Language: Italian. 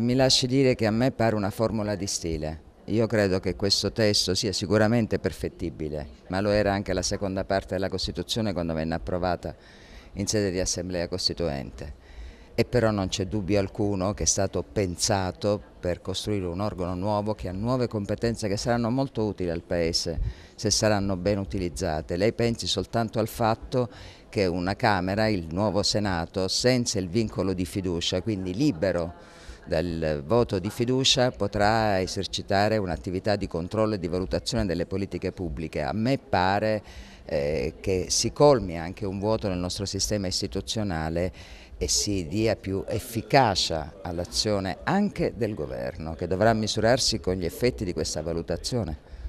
mi lasci dire che a me pare una formula di stile. Io credo che questo testo sia sicuramente perfettibile, ma lo era anche la seconda parte della Costituzione quando venne approvata in sede di Assemblea Costituente. E però non c'è dubbio alcuno che è stato pensato per costruire un organo nuovo che ha nuove competenze che saranno molto utili al Paese se saranno ben utilizzate. Lei pensi soltanto al fatto che una Camera, il nuovo Senato, senza il vincolo di fiducia, quindi libero dal voto di fiducia potrà esercitare un'attività di controllo e di valutazione delle politiche pubbliche. A me pare eh, che si colmi anche un vuoto nel nostro sistema istituzionale e si dia più efficacia all'azione anche del governo che dovrà misurarsi con gli effetti di questa valutazione.